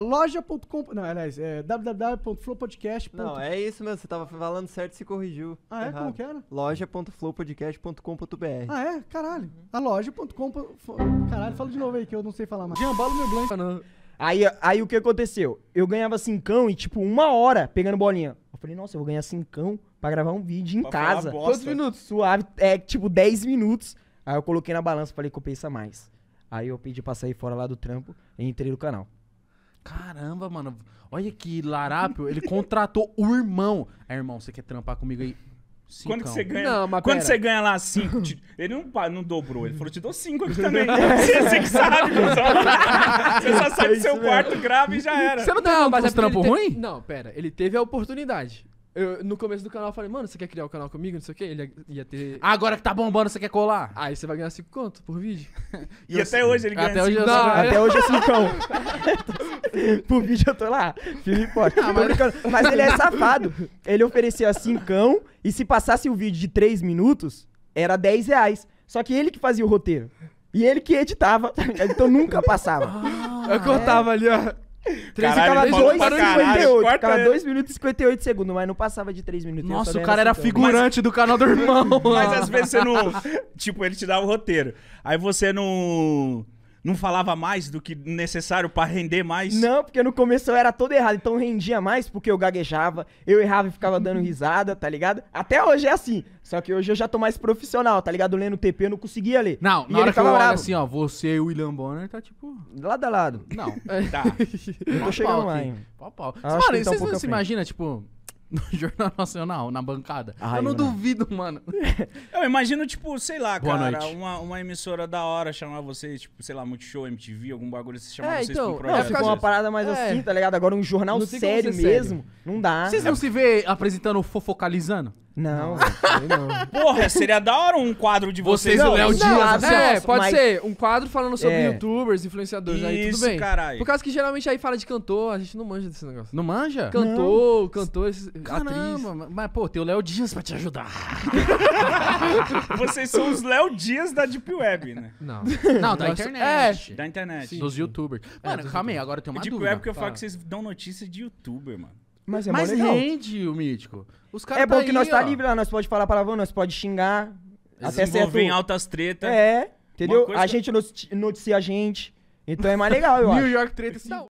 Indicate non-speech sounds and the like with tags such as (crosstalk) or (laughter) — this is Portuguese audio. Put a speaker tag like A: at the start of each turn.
A: Loja.com. Não, aliás, é www.flowpodcast.com Não, é isso mesmo, você tava falando certo e se corrigiu. Ah, é? Errado. Como que era? Loja.flowpodcast.com.br. Ah, é? Caralho. A loja.com. Caralho, fala de novo aí que eu não sei falar mais. Jambalo meu blanco. Aí, aí o que aconteceu? Eu ganhava cincão e, tipo, uma hora pegando bolinha. Eu falei, nossa, eu vou ganhar cincão pra gravar um vídeo em Pra casa. Quantos minutos? Suave, é tipo 10 minutos. Aí eu coloquei na balança, falei, compensa mais. Aí eu pedi pra sair fora lá do trampo e entrei no canal. Caramba, mano. Olha que larápio. Ele contratou o irmão. Aí, é, irmão, você quer trampar comigo aí? Cincão. Quando você ganha, não, quando você ganha lá cinco, te... ele não, não dobrou, ele falou: te dou cinco aqui também. você, (laughs) você que sabe, só... É você só sai do seu quarto grave e já era. Você não tem fazendo mas é trampo ruim? Não, pera, ele teve a oportunidade. Eu, no começo do canal eu falei, mano, você quer criar o um canal comigo? Não sei o que. Ele ia ter. Agora que tá bombando, você quer colar? Aí você vai ganhar 5 conto por vídeo. (laughs) e eu até hoje ele ganha cinco. hoje, até hoje é 5 (laughs) cão. (laughs) Por vídeo eu tô lá, filme e forte. Tô Mas ele é safado. Ele oferecia cão e se passasse o vídeo de 3 minutos, era 10 reais. Só que ele que fazia o roteiro. E ele que editava, tá Então nunca passava. Ah. eu cortava ali, ó. 3 Caralho, minutos e 2 e oito. caralho, né? 58, minutos e cinquenta 2 minutos e 58 segundos, mas não passava de 3 minutos. Nossa, o cara era figurante do canal do irmão. Mas às vezes você não. (laughs) Tipo, ele te dava o roteiro. Aí você não. Não falava mais do que necessário para render mais? Não, porque no começo eu era todo errado, então rendia mais porque eu gaguejava, eu errava e ficava dando (laughs) risada, tá ligado? Até hoje é assim, só que hoje eu já tô mais profissional, tá ligado? Lendo TP eu não conseguia ler. Não, e na hora que eu olho assim, ó, você e o William Bonner tá tipo... Lado a lado. Não. (laughs) tá. eu tô pau, chegando lá, hein. Pau, pau. Mano, tá vocês não se imaginam, tipo no (laughs) Jornal Nacional, na bancada. Ai, eu não mano. duvido, mano. (laughs) Eu imagino, tipo, sei lá, Boa cara, uma, uma emissora da hora chamar vocês, tipo, sei lá, Multishow, MTV, algum bagulho, você assim, chamar É, vocês então, pra um Não, ficou uma parada mais É. assim, tá ligado? Agora um jornal sério sério. mesmo, não dá. Vocês não é. se vê apresentando fofocalizando? Não, velho, não. (laughs) Porra, seria da hora um quadro de vocês. Vocês, o Léo Dias. Assim, é, pode mas... ser. Um quadro falando sobre é. youtubers, influenciadores, Isso, aí tudo bem. Caralho. Por causa que geralmente aí fala de cantor, a gente não manja desse negócio. Não manja? Cantor, não. cantor, Caramba, atriz. mas pô, tem o Léo Dias pra te ajudar. (laughs) vocês são os Léo Dias da Deep Web, né? Não. Não, da internet. É. Da internet. Sim, dos youtubers. É, mano, é, dos calma aí, agora tem uma Deep dúvida. Deep Web que eu falo que vocês dão notícia de youtuber, mano. Mas é Mas rende o mítico. Os cara é tá bom que nós tá livre lá, nós pode falar palavrão, nós pode xingar. Até certo. Desenvolver em altas tretas. É, entendeu? A que- gente noticia a gente. Então é mais legal, eu (laughs) acho. New York treta. Não,